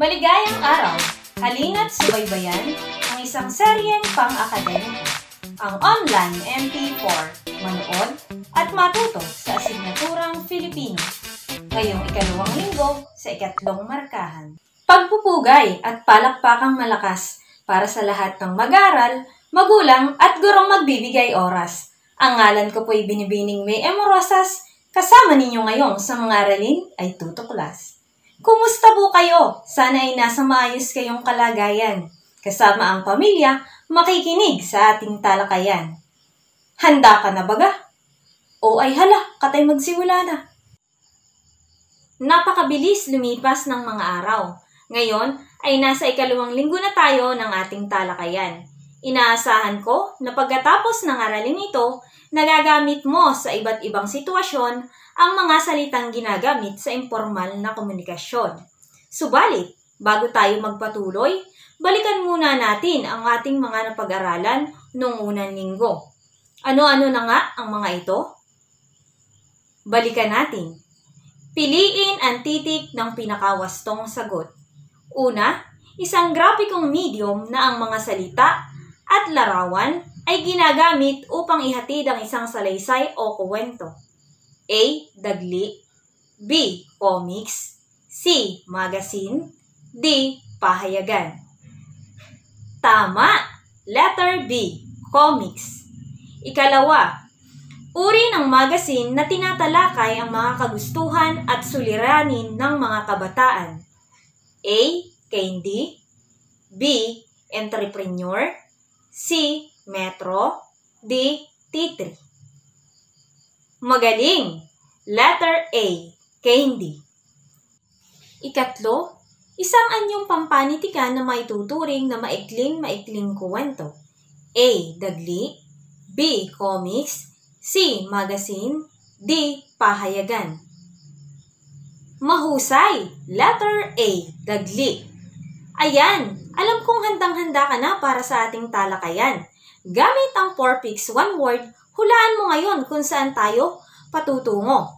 Maligayang araw! Halina't subaybayan ang isang seryeng pang-akademiko, ang Online MP4. Manood at matuto sa asignaturang Filipino. Ngayong ikalawang linggo sa ikatlong markahan. Pagpupugay at palakpakang malakas para sa lahat ng mag-aral, magulang at gurong magbibigay oras. Ang ngalan ko po'y binibining May Emorosas, kasama ninyo ngayon sa mga aralin ay tutuklas. Kumusta po kayo? Sana ay nasa maayos kayong kalagayan. Kasama ang pamilya, makikinig sa ating talakayan. Handa ka na baga? O ay hala, katay magsimula na. Napakabilis lumipas ng mga araw. Ngayon ay nasa ikalawang linggo na tayo ng ating talakayan. Inaasahan ko na pagkatapos ng aralin ito, nagagamit mo sa iba't ibang sitwasyon ang mga salitang ginagamit sa impormal na komunikasyon. Subalit, bago tayo magpatuloy, balikan muna natin ang ating mga napag-aralan noong unang linggo. Ano-ano na nga ang mga ito? Balikan natin. Piliin ang titik ng pinakawastong sagot. Una, isang grapikong medium na ang mga salita at larawan ay ginagamit upang ihatid ang isang salaysay o kuwento. A. Dagli B. Comics C. Magazine D. Pahayagan Tama! Letter B. Comics Ikalawa, uri ng magazine na tinatalakay ang mga kagustuhan at suliranin ng mga kabataan. A. Candy B. Entrepreneur C. Metro D. Titri Magaling! Letter A. Candy. Ikatlo, isang anyong pampanitikan na may tuturing na maikling-maikling kuwento. A. Dagli B. Comics C. Magazine D. Pahayagan Mahusay! Letter A. Dagli Ayan! Alam kong handang-handa ka na para sa ating talakayan. Gamit ang 4 picks 1 word Hulaan mo ngayon kung saan tayo patutungo.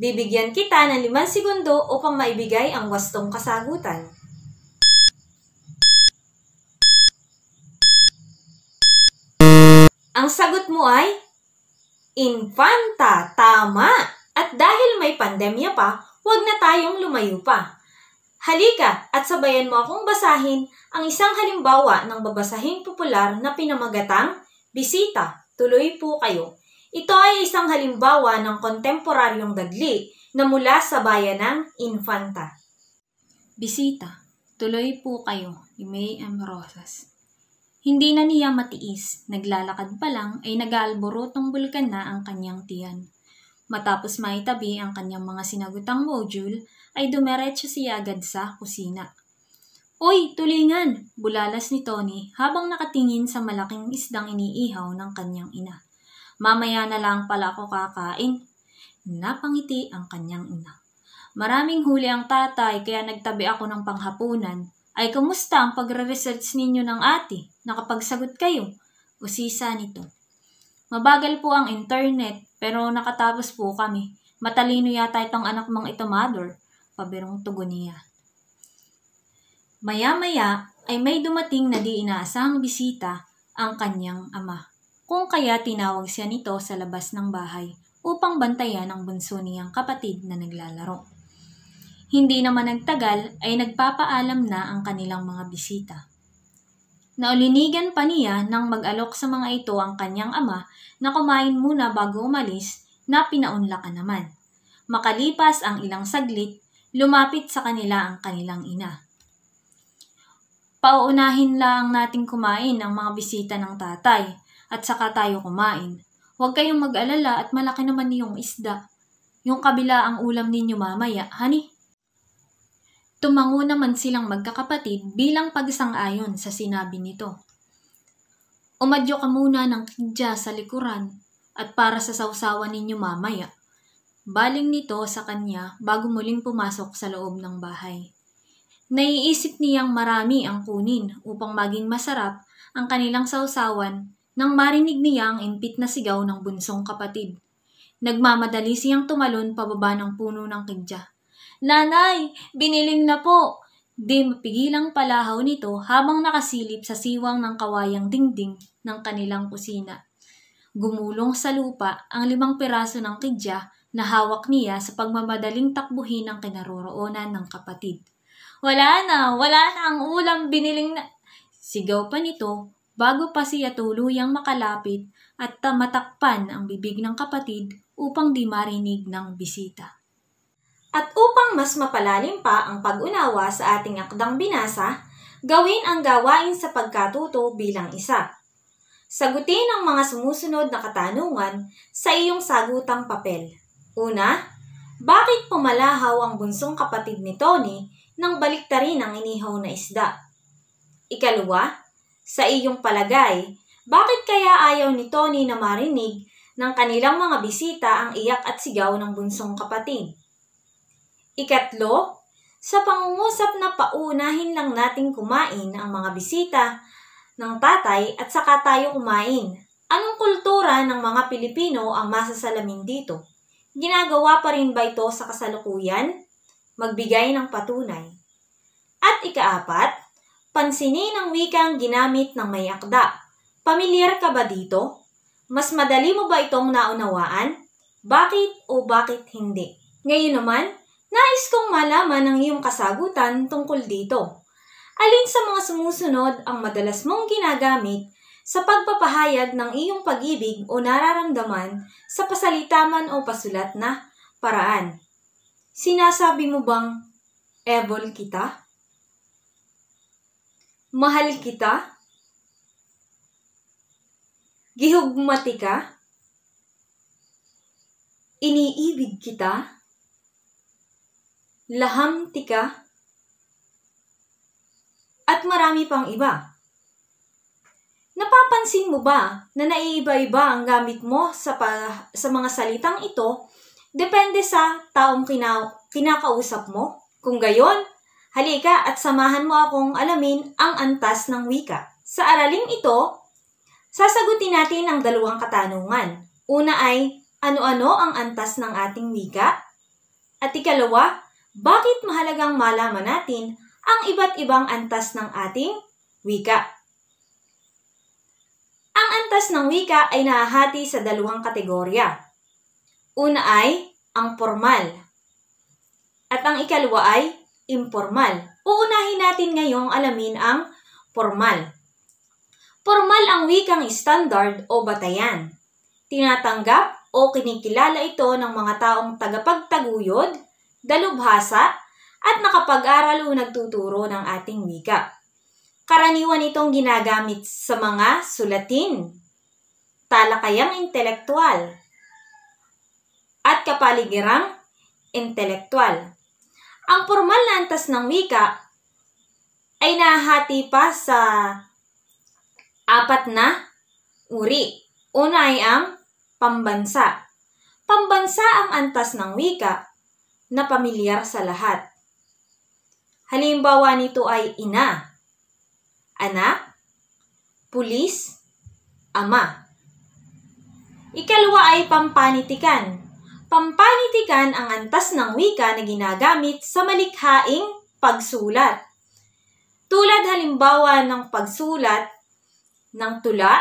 Bibigyan kita ng limang segundo upang maibigay ang wastong kasagutan. Ang sagot mo ay Infanta, tama! At dahil may pandemya pa, huwag na tayong lumayo pa. Halika at sabayan mo akong basahin ang isang halimbawa ng babasahing popular na pinamagatang bisita tuloy po kayo. Ito ay isang halimbawa ng kontemporaryong dagli na mula sa bayan ng Infanta. Bisita, tuloy po kayo, ni May M. Rosas. Hindi na niya matiis, naglalakad pa lang ay nag-aalborotong bulkan na ang kanyang tiyan. Matapos maitabi ang kanyang mga sinagutang module, ay dumeretso siya agad sa kusina. Uy, tulingan! Bulalas ni Tony habang nakatingin sa malaking isdang iniihaw ng kanyang ina. Mamaya na lang pala ako kakain. Napangiti ang kanyang ina. Maraming huli ang tatay kaya nagtabi ako ng panghapunan. Ay kumusta ang pagre-research ninyo ng ate? Nakapagsagot kayo? Usisa nito. Mabagal po ang internet pero nakatapos po kami. Matalino yata itong anak mong ito, mother. Pabirong tugon niya. Maya-maya ay may dumating na di inaasahang bisita ang kanyang ama, kung kaya tinawag siya nito sa labas ng bahay upang bantayan ang bunso niyang kapatid na naglalaro. Hindi naman nagtagal ay nagpapaalam na ang kanilang mga bisita. Naulinigan pa niya nang mag-alok sa mga ito ang kanyang ama na kumain muna bago umalis na pinaunla ka naman. Makalipas ang ilang saglit, lumapit sa kanila ang kanilang ina pauunahin lang natin kumain ang mga bisita ng tatay at saka tayo kumain. Huwag kayong mag-alala at malaki naman yung isda. Yung kabila ang ulam ninyo mamaya, hani? Tumango naman silang magkakapatid bilang pagsang-ayon sa sinabi nito. Umadyo ka muna ng kidya sa likuran at para sa sawsawan ninyo mamaya. Baling nito sa kanya bago muling pumasok sa loob ng bahay. Naiisip niyang marami ang kunin upang maging masarap ang kanilang sausawan nang marinig niya ang impit na sigaw ng bunsong kapatid. Nagmamadali siyang tumalon pababa ng puno ng kidya. Nanay, biniling na po! Di mapigilang palahaw nito habang nakasilip sa siwang ng kawayang dingding ng kanilang kusina. Gumulong sa lupa ang limang piraso ng kidya na hawak niya sa pagmamadaling takbuhin ang kinaroroonan ng kapatid. Wala na, wala na ang ulam biniling na... Sigaw pa nito bago pa siya tuluyang makalapit at matakpan ang bibig ng kapatid upang di marinig ng bisita. At upang mas mapalalim pa ang pag-unawa sa ating akdang binasa, gawin ang gawain sa pagkatuto bilang isa. Sagutin ang mga sumusunod na katanungan sa iyong sagutang papel. Una, bakit pumalahaw ang bunsong kapatid ni Tony nang baliktarin ang inihaw na isda. Ikalawa, sa iyong palagay, bakit kaya ayaw ni Tony na marinig ng kanilang mga bisita ang iyak at sigaw ng bunsong kapatid? Ikatlo, sa pangungusap na paunahin lang nating kumain ang mga bisita ng tatay at saka tayo kumain. Anong kultura ng mga Pilipino ang masasalamin dito? Ginagawa pa rin ba ito sa kasalukuyan? magbigay ng patunay. At ikaapat, pansinin ang wikang ginamit ng may akda. Pamilyar ka ba dito? Mas madali mo ba itong naunawaan? Bakit o bakit hindi? Ngayon naman, nais kong malaman ang iyong kasagutan tungkol dito. Alin sa mga sumusunod ang madalas mong ginagamit sa pagpapahayag ng iyong pag-ibig o nararamdaman sa pasalitaman o pasulat na paraan? Sinasabi mo bang evol kita? Mahal kita? Gihugmati ka? Iniibig kita? Laham tika? At marami pang iba. Napapansin mo ba na naiiba-iba ang gamit mo sa, pa- sa mga salitang ito Depende sa taong kina- kinakausap mo. Kung gayon, halika at samahan mo akong alamin ang antas ng wika. Sa araling ito, sasagutin natin ang dalawang katanungan. Una ay, ano-ano ang antas ng ating wika? At ikalawa, bakit mahalagang malaman natin ang iba't ibang antas ng ating wika? Ang antas ng wika ay nahahati sa dalawang kategorya. Una ay ang formal. At ang ikalawa ay informal. Uunahin natin ngayong alamin ang formal. Formal ang wikang standard o batayan. Tinatanggap o kinikilala ito ng mga taong tagapagtaguyod, dalubhasa, at nakapag-aral o nagtuturo ng ating wika. Karaniwan itong ginagamit sa mga sulatin, talakayang intelektual, at kapaligirang intelektual. Ang formal na antas ng wika ay nahati pa sa apat na uri. Una ay ang pambansa. Pambansa ang antas ng wika na pamilyar sa lahat. Halimbawa nito ay ina, anak, pulis, ama. Ikalawa ay pampanitikan. Pampanitikan ang antas ng wika na ginagamit sa malikhaing pagsulat. Tulad halimbawa ng pagsulat ng tula,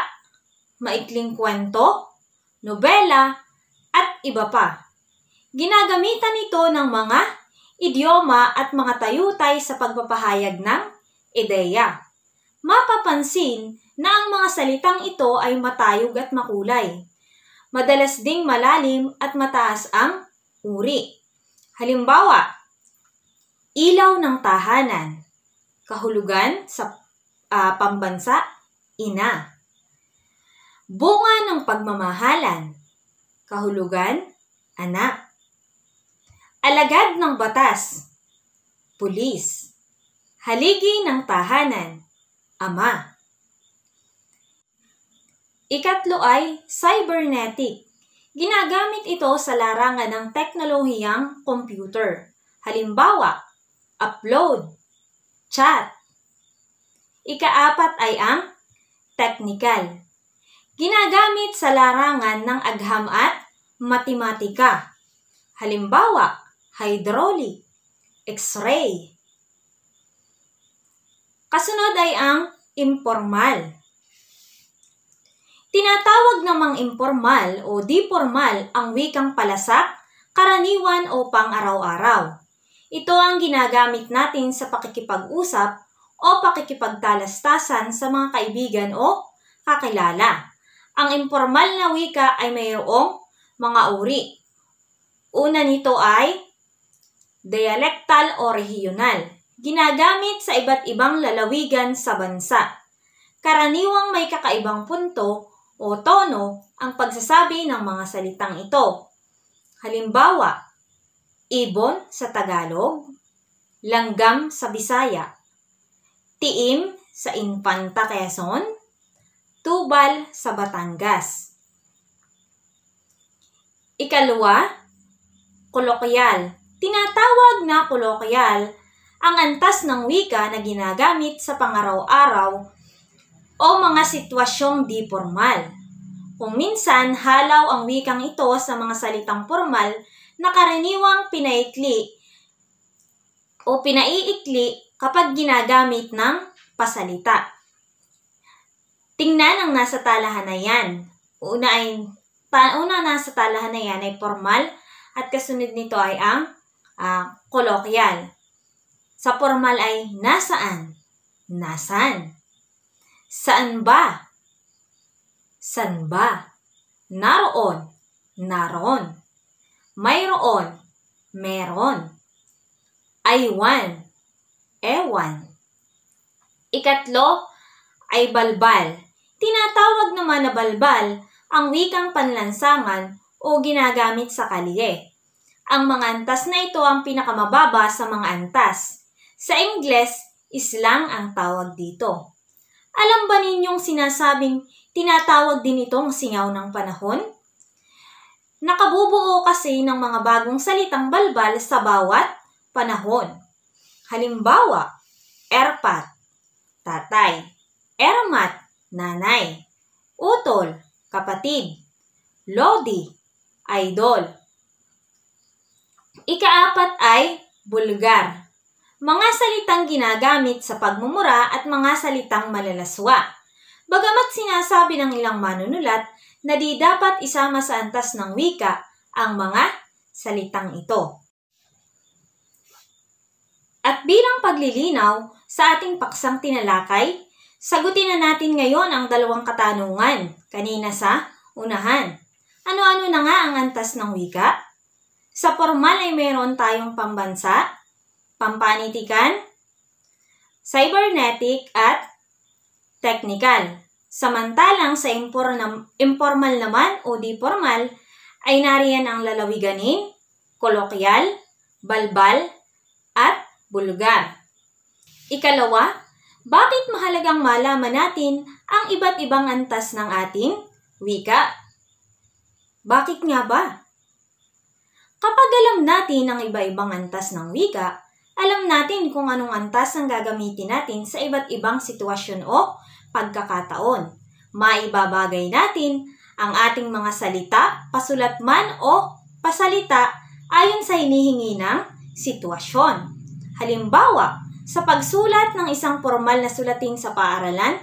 maikling kwento, nobela, at iba pa. Ginagamitan ito ng mga idioma at mga tayutay sa pagpapahayag ng ideya. Mapapansin na ang mga salitang ito ay matayog at makulay madalas ding malalim at mataas ang uri. Halimbawa, ilaw ng tahanan, kahulugan sa uh, pambansa, ina. Bunga ng pagmamahalan, kahulugan, anak. Alagad ng batas, pulis. Haligi ng tahanan, ama. Ikatlo ay cybernetic. Ginagamit ito sa larangan ng teknolohiyang computer. Halimbawa, upload, chat. Ikaapat ay ang technical. Ginagamit sa larangan ng agham at matematika. Halimbawa, hydraulic, x-ray. Kasunod ay ang informal. Tinatawag namang impormal o di-formal ang wikang palasak, karaniwan o pang-araw-araw. Ito ang ginagamit natin sa pakikipag-usap o pakikipagtalastasan sa mga kaibigan o kakilala. Ang impormal na wika ay mayroong mga uri. Una nito ay dialectal o regional. Ginagamit sa iba't ibang lalawigan sa bansa. Karaniwang may kakaibang punto o tono ang pagsasabi ng mga salitang ito. Halimbawa, ibon sa Tagalog, langgam sa Bisaya, tiim sa Infanta Quezon, tubal sa Batangas. Ikalawa, kolokyal. Tinatawag na kolokyal ang antas ng wika na ginagamit sa pangaraw-araw o mga sitwasyong di formal. Kung minsan, halaw ang wikang ito sa mga salitang formal na karaniwang pinaikli o pinaiikli kapag ginagamit ng pasalita. Tingnan ang nasa talahan na yan. Una ay pauna nasa talahan na yan ay formal at kasunod nito ay ang uh, ah, colloquial. Sa formal ay nasaan, nasan. Saan ba? San ba? Naroon. Naroon. Mayroon. Meron. Aywan. Ewan. Ikatlo ay balbal. Tinatawag naman na balbal ang wikang panlansangan o ginagamit sa kalye. Ang mga antas na ito ang pinakamababa sa mga antas. Sa Ingles, islang ang tawag dito. Alam ba ninyong sinasabing tinatawag din itong singaw ng panahon? Nakabubuo kasi ng mga bagong salitang balbal sa bawat panahon. Halimbawa, erpat, tatay, ermat, nanay, utol, kapatid, lodi, idol. Ikaapat ay bulgar mga salitang ginagamit sa pagmumura at mga salitang malalaswa. Bagamat sinasabi ng ilang manunulat na di dapat isama sa antas ng wika ang mga salitang ito. At bilang paglilinaw sa ating paksang tinalakay, sagutin na natin ngayon ang dalawang katanungan kanina sa unahan. Ano-ano na nga ang antas ng wika? Sa formal ay meron tayong pambansa, pampanitikan, cybernetic at technical. Samantalang sa informal naman o di formal ay nariyan ang lalawiganin, kolokyal, balbal, at bulgar. Ikalawa, bakit mahalagang malaman natin ang iba't ibang antas ng ating wika? Bakit nga ba? Kapag alam natin ang iba-ibang antas ng wika, alam natin kung anong antas ang gagamitin natin sa iba't ibang sitwasyon o pagkakataon. Maibabagay natin ang ating mga salita, pasulat man o pasalita ayon sa hinihingi ng sitwasyon. Halimbawa, sa pagsulat ng isang formal na sulating sa paaralan,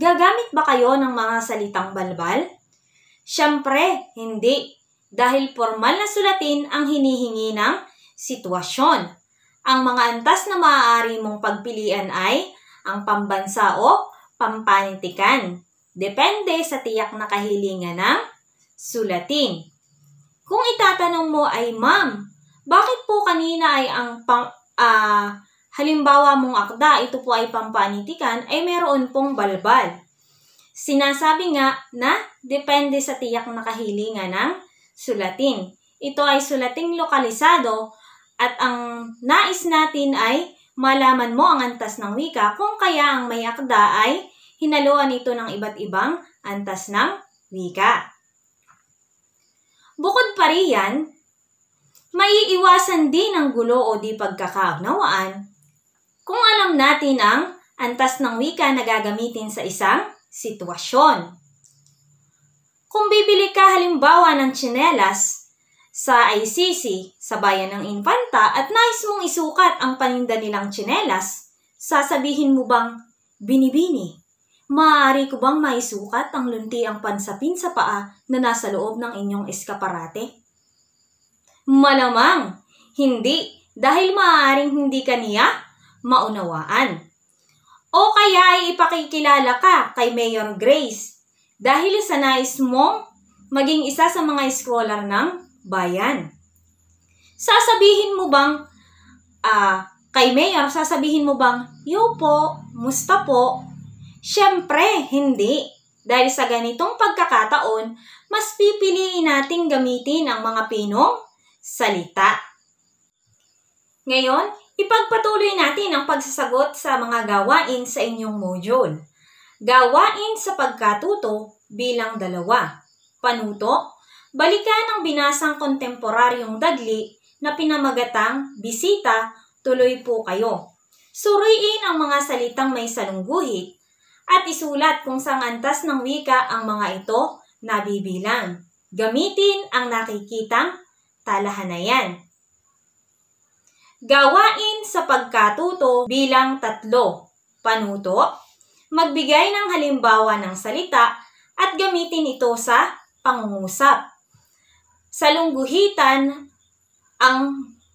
gagamit ba kayo ng mga salitang balbal? Siyempre, hindi. Dahil formal na sulatin ang hinihingi ng sitwasyon. Ang mga antas na maaari mong pagpilian ay ang pambansa o pampanitikan. Depende sa tiyak na kahilingan ng sulatin. Kung itatanong mo ay, Ma'am, bakit po kanina ay ang pam, uh, halimbawa mong akda, ito po ay pampanitikan, ay meron pong balbal. Sinasabi nga na depende sa tiyak na kahilingan ng sulatin. Ito ay sulating lokalisado at ang nais natin ay malaman mo ang antas ng wika kung kaya ang may akda ay hinaluan ito ng iba't ibang antas ng wika. Bukod pa riyan, maiiwasan din ang gulo o di pagkakaugnawaan kung alam natin ang antas ng wika na gagamitin sa isang sitwasyon. Kung bibili ka halimbawa ng tsinelas, sa ICC, sa bayan ng Infanta at nais mong isukat ang paninda nilang tsinelas, sasabihin mo bang, binibini, maaari ko bang maisukat ang luntiang pansapin sa paa na nasa loob ng inyong eskaparate? Malamang, hindi, dahil maaaring hindi ka niya maunawaan. O kaya ay ipakikilala ka kay Mayor Grace dahil sa nais mong maging isa sa mga scholar ng bayan. Sasabihin mo bang uh, kay Mayor, sasabihin mo bang, yo po, musta po? Siyempre, hindi. Dahil sa ganitong pagkakataon, mas pipiliin nating gamitin ang mga pinong salita. Ngayon, ipagpatuloy natin ang pagsasagot sa mga gawain sa inyong module. Gawain sa pagkatuto bilang dalawa. Panuto, Balikan ang binasang kontemporaryong dagli na pinamagatang bisita, tuloy po kayo. Suriin ang mga salitang may salungguhit at isulat kung sang antas ng wika ang mga ito na bibilang. Gamitin ang nakikitang talahanayan. Gawain sa pagkatuto bilang tatlo. Panuto, magbigay ng halimbawa ng salita at gamitin ito sa pangungusap salungguhitan ang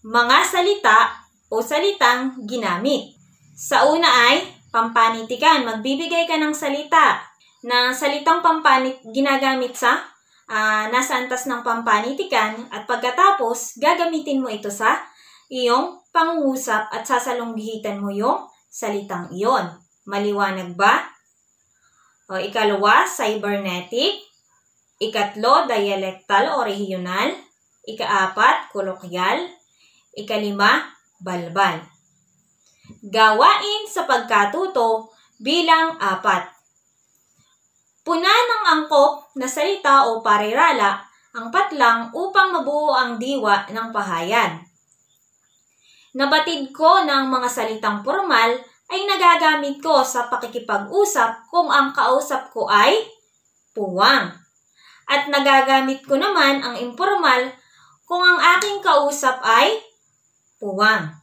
mga salita o salitang ginamit. Sa una ay pampanitikan. Magbibigay ka ng salita na salitang pampanit ginagamit sa uh, nasa antas ng pampanitikan at pagkatapos gagamitin mo ito sa iyong pangungusap at sasalunggitan mo yung salitang iyon. Maliwanag ba? O ikalawa, cybernetic. Ikatlo, dialectal o regional. Ikaapat, kolokyal. Ikalima, balbal. Gawain sa pagkatuto bilang apat. Puna ng angkop na salita o parirala ang patlang upang mabuo ang diwa ng pahayan. Nabatid ko ng mga salitang formal ay nagagamit ko sa pakikipag-usap kung ang kausap ko ay puwang. At nagagamit ko naman ang informal kung ang aking kausap ay puwang.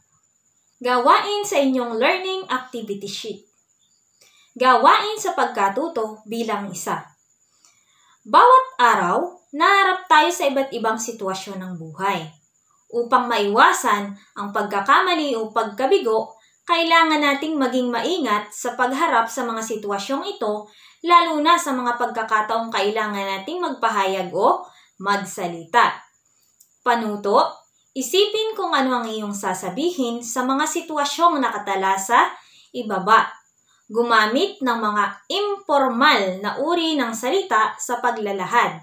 Gawain sa inyong learning activity sheet. Gawain sa pagkatuto bilang isa. Bawat araw, naharap tayo sa iba't ibang sitwasyon ng buhay. Upang maiwasan ang pagkakamali o pagkabigo, kailangan nating maging maingat sa pagharap sa mga sitwasyong ito lalo na sa mga pagkakataong kailangan nating magpahayag o magsalita. Panuto, isipin kung ano ang iyong sasabihin sa mga sitwasyong nakatala sa ibaba. Gumamit ng mga informal na uri ng salita sa paglalahad.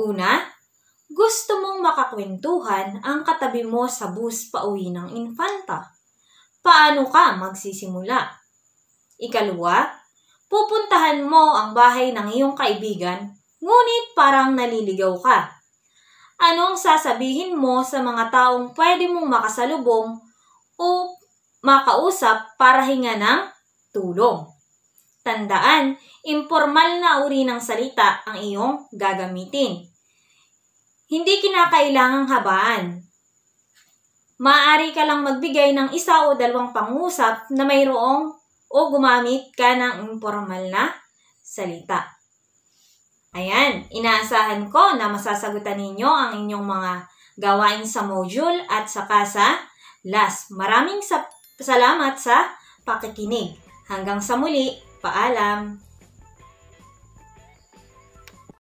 Una, gusto mong makakwentuhan ang katabi mo sa bus pauwi ng infanta. Paano ka magsisimula? Ikalawa, pupuntahan mo ang bahay ng iyong kaibigan, ngunit parang naliligaw ka. Anong sasabihin mo sa mga taong pwede mong makasalubong o makausap para hinga ng tulong? Tandaan, impormal na uri ng salita ang iyong gagamitin. Hindi kinakailangang habaan. Maaari ka lang magbigay ng isa o dalawang pangusap na mayroong o gumamit ka ng informal na salita. Ayan, inaasahan ko na masasagutan ninyo ang inyong mga gawain sa module at saka sa last. Maraming sa salamat sa pakikinig. Hanggang sa muli, paalam!